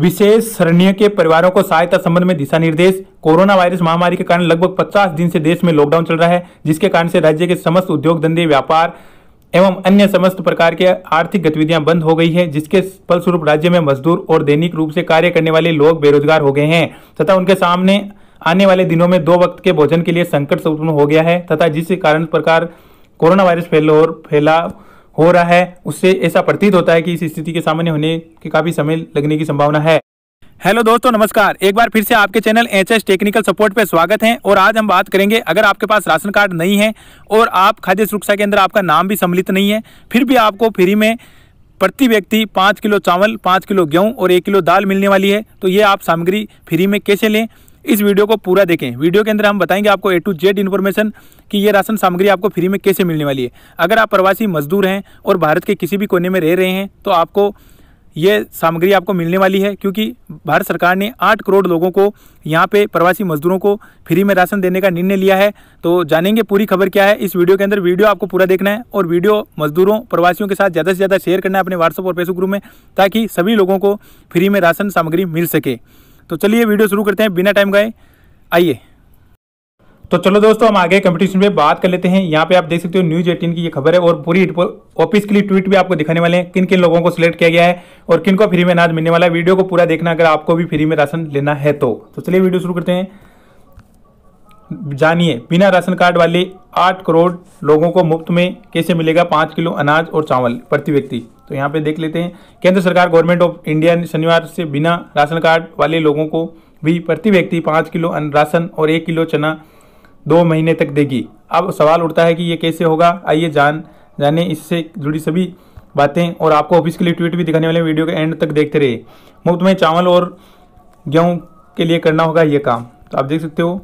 विशेष शरणीय के परिवारों को सहायता संबंध में दिशा निर्देश कोरोना वायरस महामारी के कारण लगभग 50 दिन से देश में लॉकडाउन चल रहा है जिसके कारण से राज्य के समस्त उद्योग धंधे व्यापार एवं अन्य समस्त प्रकार के आर्थिक गतिविधियां बंद हो गई है जिसके फलस्वरूप राज्य में मजदूर और दैनिक रूप से कार्य करने वाले लोग बेरोजगार हो गए हैं तथा उनके सामने आने वाले दिनों में दो वक्त के भोजन के लिए संकट उत्पन्न हो गया है तथा जिस कारण प्रकार कोरोना वायरस फैलो और फैलाव हो रहा है उससे ऐसा प्रतीत होता है कि इस स्थिति के सामान्य होने के काफ़ी समय लगने की संभावना है हेलो दोस्तों नमस्कार एक बार फिर से आपके channel H S technical support पे स्वागत है और आज हम बात करेंगे अगर आपके पास राशन कार्ड नहीं है और आप खाद्य सुरक्षा के अंदर आपका नाम भी सम्मिलित नहीं है फिर भी आपको फ्री में प्रति व्यक्ति पाँच किलो चावल पाँच किलो गेहूँ और एक किलो दाल मिलने वाली है तो ये आप सामग्री फ्री में कैसे लें इस वीडियो को पूरा देखें वीडियो के अंदर हम बताएंगे आपको ए टू जेड इन्फॉर्मेशन कि ये राशन सामग्री आपको फ्री में कैसे मिलने वाली है अगर आप प्रवासी मजदूर हैं और भारत के किसी भी कोने में रह रहे हैं तो आपको ये सामग्री आपको मिलने वाली है क्योंकि भारत सरकार ने आठ करोड़ लोगों को यहाँ पे प्रवासी मजदूरों को फ्री में राशन देने का निर्णय लिया है तो जानेंगे पूरी खबर क्या है इस वीडियो के अंदर वीडियो आपको पूरा देखना है और वीडियो मजदूरों प्रवासियों के साथ ज़्यादा से ज़्यादा शेयर करना है अपने व्हाट्सअप और फेसबुक ग्रुप में ताकि सभी लोगों को फ्री में राशन सामग्री मिल सके तो चलिए वीडियो शुरू करते हैं बिना टाइम गए आइए तो चलो दोस्तों हम आगे कंपटीशन पे बात कर लेते हैं यहाँ पे आप देख सकते हो न्यूज एटीन की ये खबर है और पूरी ऑफिस के लिए ट्वीट भी आपको दिखाने वाले हैं किन किन लोगों को सिलेक्ट किया गया है और किन को फ्री में अनाज मिलने वाला है वीडियो को पूरा देखना अगर आपको भी फ्री में राशन लेना है तो, तो चलिए वीडियो शुरू करते हैं जानिए बिना राशन कार्ड वाले आठ करोड़ लोगों को मुफ्त में कैसे मिलेगा पांच किलो अनाज और चावल प्रति व्यक्ति तो यहाँ पे देख लेते हैं केंद्र सरकार गवर्नमेंट ऑफ इंडिया ने शनिवार से बिना राशन कार्ड वाले लोगों को भी प्रति व्यक्ति पाँच किलो राशन और एक किलो चना दो महीने तक देगी अब सवाल उठता है कि ये कैसे होगा आइए जान जाने इससे जुड़ी सभी बातें और आपको ऑफिस के लिए ट्वीट भी दिखाने वाले वीडियो के एंड तक देखते रहे मुफ्त में चावल और गेहूँ के लिए करना होगा ये काम तो आप देख सकते हो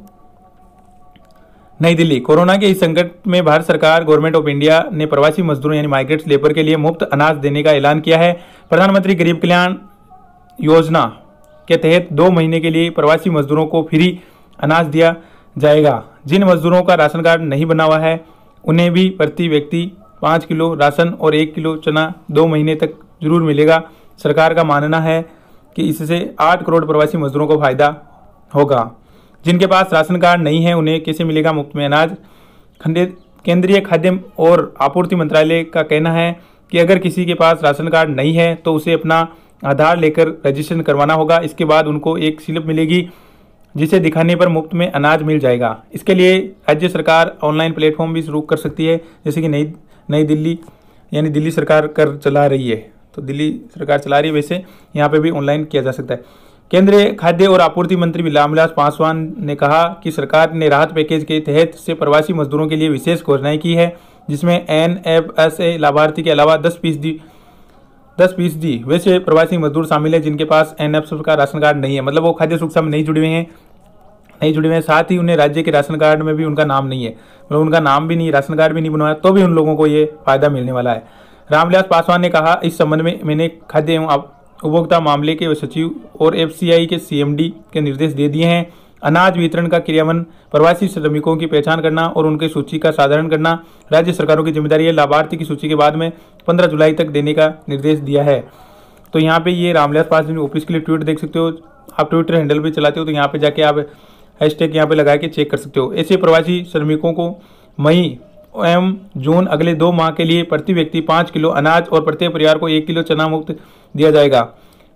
नई दिल्ली कोरोना के इस संकट में भारत सरकार गवर्नमेंट ऑफ इंडिया ने प्रवासी मजदूरों यानी माइग्रेट्स लेबर के लिए मुफ्त अनाज देने का ऐलान किया है प्रधानमंत्री गरीब कल्याण योजना के तहत दो महीने के लिए प्रवासी मजदूरों को फ्री अनाज दिया जाएगा जिन मजदूरों का राशन कार्ड नहीं बना हुआ है उन्हें भी प्रति व्यक्ति पाँच किलो राशन और एक किलो चना दो महीने तक जरूर मिलेगा सरकार का मानना है कि इससे आठ करोड़ प्रवासी मजदूरों को फायदा होगा जिनके पास राशन कार्ड नहीं है उन्हें कैसे मिलेगा मुफ्त में अनाज केंद्रीय खाद्य और आपूर्ति मंत्रालय का कहना है कि अगर किसी के पास राशन कार्ड नहीं है तो उसे अपना आधार लेकर रजिस्ट्रेशन करवाना होगा इसके बाद उनको एक स्लिप मिलेगी जिसे दिखाने पर मुफ्त में अनाज मिल जाएगा इसके लिए राज्य सरकार ऑनलाइन प्लेटफॉर्म भी शुरू कर सकती है जैसे कि नई नई दिल्ली यानी दिल्ली सरकार कर चला रही है तो दिल्ली सरकार चला रही है वैसे यहाँ पे भी ऑनलाइन किया जा सकता है केंद्रीय खाद्य और आपूर्ति मंत्री रामविलास पासवान ने कहा कि सरकार ने राहत पैकेज के तहत से प्रवासी मजदूरों के लिए विशेष घोषणाएं की है जिसमें एन एफ एस ए लाभार्थी के अलावा दस फीसदी दस फीसदी वैसे प्रवासी मजदूर शामिल हैं जिनके पास एन एफ का राशन कार्ड नहीं है मतलब वो खाद्य सुरक्षा में नहीं जुड़े हुए हैं नहीं जुड़े हुए हैं साथ ही उन्हें राज्य के राशन कार्ड में भी उनका नाम नहीं है मतलब उनका नाम भी नहीं राशन कार्ड भी नहीं बनवाया तो भी उन लोगों को ये फायदा मिलने वाला है रामविलास पासवान ने कहा इस संबंध में मैंने खाद्य एवं उपभोक्ता मामले के सचिव और एफसीआई के सीएमडी के निर्देश दे दिए हैं अनाज वितरण का क्रियान्वयन प्रवासी श्रमिकों की पहचान करना और उनके सूची का साधारण करना राज्य सरकारों की जिम्मेदारी है लाभार्थी की सूची के बाद में 15 जुलाई तक देने का निर्देश दिया है तो यहाँ पे ये रामलाल पासवान ऑफिस के लिए ट्वीट देख सकते हो आप ट्विटर हैंडल भी चलाते हो तो यहाँ पे जाके आप हैश टैग यहाँ पर लगा के चेक कर सकते हो ऐसे प्रवासी श्रमिकों को मई एवं जून अगले दो माह के लिए प्रति व्यक्ति पाँच किलो अनाज और प्रत्येक परिवार को एक किलो चना मुक्त दिया जाएगा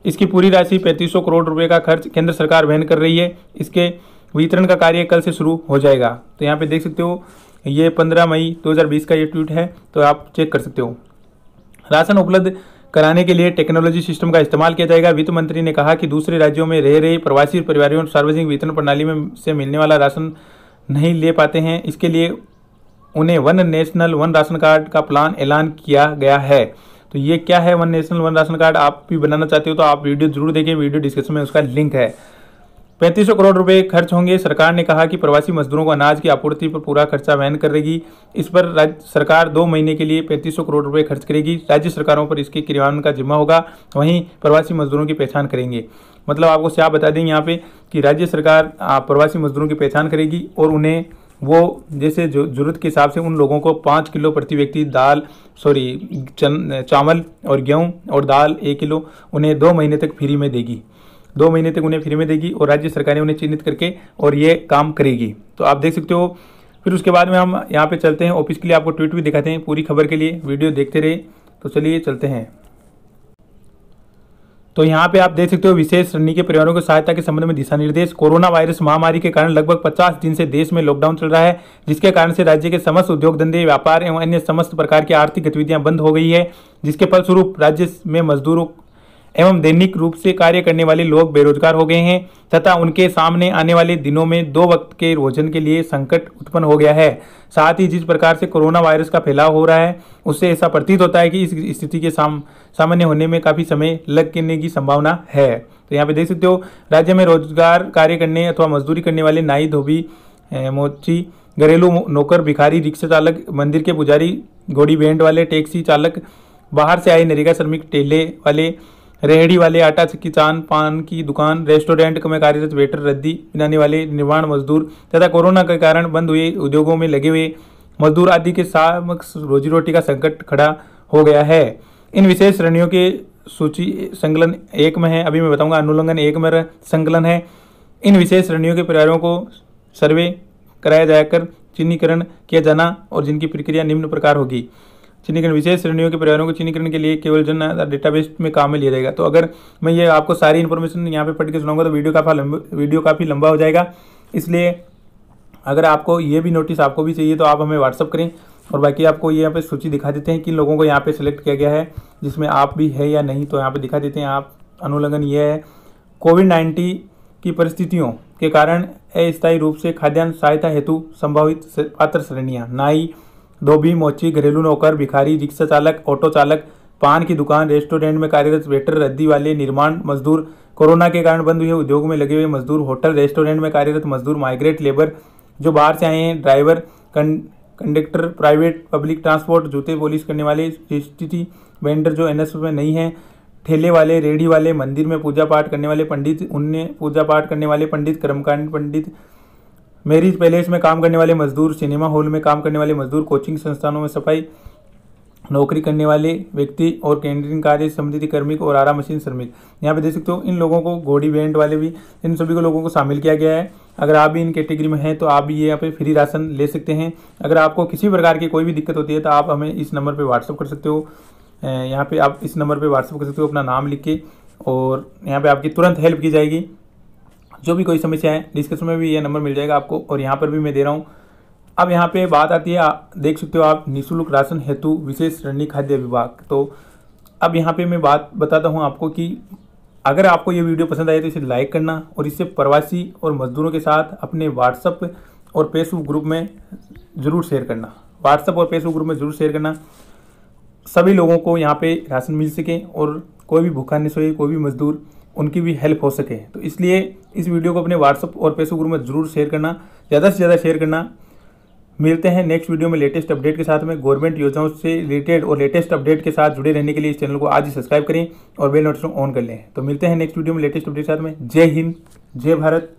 इसकी पूरी राशि पैंतीस करोड़ रुपए का खर्च केंद्र सरकार वहन कर रही है इसके वितरण का कार्य कल से शुरू हो जाएगा तो यहाँ पे देख सकते हो ये 15 मई 2020 का ये ट्वीट है तो आप चेक कर सकते हो राशन उपलब्ध कराने के लिए टेक्नोलॉजी सिस्टम का इस्तेमाल किया जाएगा वित्त मंत्री ने कहा कि दूसरे राज्यों में रह रहे प्रवासी परिवारों सार्वजनिक वितरण प्रणाली में से मिलने वाला राशन नहीं ले पाते हैं इसके लिए उन्हें one national one ration card का प्लान ऐलान किया गया है तो ये क्या है one national one ration card आप भी बनाना चाहते हो तो आप वीडियो जरूर देखें वीडियो डिस्क्रिप्शन में उसका लिंक है पैंतीस करोड़ रुपए खर्च होंगे सरकार ने कहा कि प्रवासी मजदूरों को अनाज की आपूर्ति पर पूरा खर्चा वहन करेगी इस पर राज्य सरकार दो महीने के लिए पैंतीस करोड़ रुपए खर्च करेगी राज्य सरकारों पर इसके क्रियान्वयन का जिम्मा होगा वहीं प्रवासी मजदूरों की पहचान करेंगे मतलब आपको क्या बता दें यहाँ पे कि राज्य सरकार प्रवासी मजदूरों की पहचान करेगी और उन्हें वो जैसे जो ज़रूरत के हिसाब से उन लोगों को पाँच किलो प्रति व्यक्ति दाल सॉरी चावल और गेहूँ और दाल एक किलो उन्हें दो महीने तक फ्री में देगी दो महीने तक उन्हें फ्री में देगी और राज्य ने उन्हें चिन्हित करके और ये काम करेगी तो आप देख सकते हो फिर उसके बाद में हम यहाँ पे चलते हैं ऑफिस के लिए आपको ट्वीट भी दिखाते हैं पूरी खबर के लिए वीडियो देखते रहे तो चलिए चलते हैं तो यहाँ पे आप देख सकते हो विशेष श्रेणी के परिवारों की सहायता के संबंध में दिशा निर्देश कोरोना वायरस महामारी के कारण लगभग 50 दिन से देश में लॉकडाउन चल रहा है जिसके कारण से राज्य के समस्त उद्योग धंधे व्यापार एवं अन्य समस्त प्रकार की आर्थिक गतिविधियां बंद हो गई है जिसके फलस्वरूप राज्य में मजदूरों एवं दैनिक रूप से कार्य करने वाले लोग बेरोजगार हो गए हैं तथा उनके सामने आने वाले दिनों में दो वक्त के भोजन के लिए संकट उत्पन्न हो गया है साथ ही जिस प्रकार से कोरोना वायरस का फैलाव हो रहा है उससे ऐसा प्रतीत होता है कि इस स्थिति के साम, सामान्य होने में काफ़ी समय लगने की संभावना है तो यहाँ पे देख सकते हो राज्य में रोजगार कार्य करने अथवा मजदूरी करने वाले नाई धोबी मोची घरेलू नौकर भिखारी रिक्शा चालक मंदिर के पुजारी घोड़ी बैंड वाले टैक्सी चालक बाहर से आए नरेगा श्रमिक टेले वाले रेहड़ी वाले आटा चक्की चान पान की दुकान रेस्टोरेंट में कार्यरत वेटर रद्दी बनाने वाले निर्माण मजदूर तथा कोरोना के कारण बंद हुए उद्योगों में लगे हुए मजदूर आदि के समक्ष रोजी रोटी का संकट खड़ा हो गया है इन विशेष श्रेणियों के सूची संकलन एक में है अभी मैं बताऊंगा अनुलंघन एक में संकलन है इन विशेष श्रेणियों के परिवारों को सर्वे कराया जाकर चिन्हीकरण किया जाना और जिनकी प्रक्रिया निम्न प्रकार होगी चिन्हीकरण विशेष श्रेणियों के परिवारों के चिन्हीकरण के लिए केवल जन डेटाबेस में काम में लिया जाएगा तो अगर मैं ये आपको सारी इन्फॉर्मेशन यहाँ पे पढ़ के सुनाऊंगा तो वीडियो काफ़ी वीडियो काफ़ी लंबा हो जाएगा इसलिए अगर आपको ये भी नोटिस आपको भी चाहिए तो आप हमें व्हाट्सअप करें और बाकी आपको ये यहाँ पे सूची दिखा देते हैं किन लोगों को यहाँ पे सिलेक्ट किया गया है जिसमें आप भी है या नहीं तो यहाँ पे दिखा देते हैं आप अनुलंघन ये है कोविड नाइन्टीन की परिस्थितियों के कारण अस्थायी रूप से खाद्यान्न सहायता हेतु संभावित पात्र श्रेणियाँ नाई धोबी मोची घरेलू नौकर भिखारी रिक्शा चालक ऑटो चालक पान की दुकान रेस्टोरेंट में कार्यरत वेटर रद्दी वाले निर्माण मजदूर कोरोना के कारण बंद हुए उद्योग में लगे हुए मजदूर होटल रेस्टोरेंट में कार्यरत मजदूर माइग्रेट लेबर जो बाहर से आए हैं driver conductor private public transport जूते पॉलिश करने वाले वेंडर जो एन में नहीं है ठेले वाले रेडी वाले मंदिर में पूजा पाठ करने वाले पंडित उनने पूजा पाठ करने वाले पंडित कर्मकांड पंडित मेरिज पैलेस में काम करने वाले मजदूर सिनेमा हॉल में काम करने वाले मजदूर कोचिंग संस्थानों में सफाई नौकरी करने वाले व्यक्ति और कैंटीन कार्य संबंधित कर्मी और आरा मशीन श्रमिक यहाँ पे देख सकते हो इन लोगों को घोड़ी बैंड वाले भी इन सभी को लोगों को शामिल किया गया है अगर आप भी इन कैटेगरी में हैं तो आप भी ये यहाँ पे फ्री राशन ले सकते हैं अगर आपको किसी प्रकार की कोई भी दिक्कत होती है तो आप हमें इस नंबर पर व्हाट्सअप कर सकते हो यहाँ पर आप इस नंबर पर व्हाट्सअप कर सकते हो अपना नाम लिख के और यहाँ पर आपकी तुरंत हेल्प की जाएगी जो भी कोई समस्या है डिस्क्रिप्शन में भी ये नंबर मिल जाएगा आपको और यहाँ पर भी मैं दे रहा हूँ अब यहाँ पे बात आती है देख सकते हो आप निःशुल्क राशन हेतु विशेष रणनीति खाद्य विभाग तो अब यहाँ पे मैं बात बताता हूँ आपको कि अगर आपको ये वीडियो पसंद आए तो इसे लाइक करना और इससे प्रवासी और मजदूरों के साथ अपने व्हाट्सअप और फेसबुक ग्रुप में ज़रूर शेयर करना व्हाट्सअप और फेसबुक ग्रुप में ज़रूर शेयर करना सभी लोगों को यहाँ पर राशन मिल सके और कोई भी भूखा नहीं सोए कोई भी मजदूर उनकी भी हेल्प हो सके तो इसलिए इस वीडियो को अपने व्हाट्सअप और फेसबुक ग्रुप में ज़रूर शेयर करना ज़्यादा से ज़्यादा शेयर करना मिलते हैं नेक्स्ट वीडियो में लेटेस्ट अपडेट के साथ में गवर्नमेंट योजनाओं से रिलेटेड और लेटेस्ट अपडेट के साथ जुड़े रहने के लिए इस चैनल को आज ही सब्सक्राइब करें और बेल नोटिफिकेशन ऑन कर लें तो मिलते हैं नेक्स्ट वीडियो में लेटेस्ट अपडेट के साथ में जय हिंद जय भारत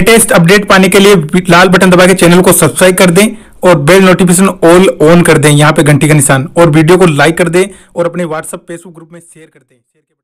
लेटेस्ट अपडेट पाने के लिए लाल बटन दबा के चैनल को सब्सक्राइब कर दें और बेल नोटिफिकेशन ऑल ऑन कर दें यहाँ पे घंटी का निशान और वीडियो को लाइक कर दें और अपने व्हाट्सएप फेसबुक ग्रुप में शेयर कर दें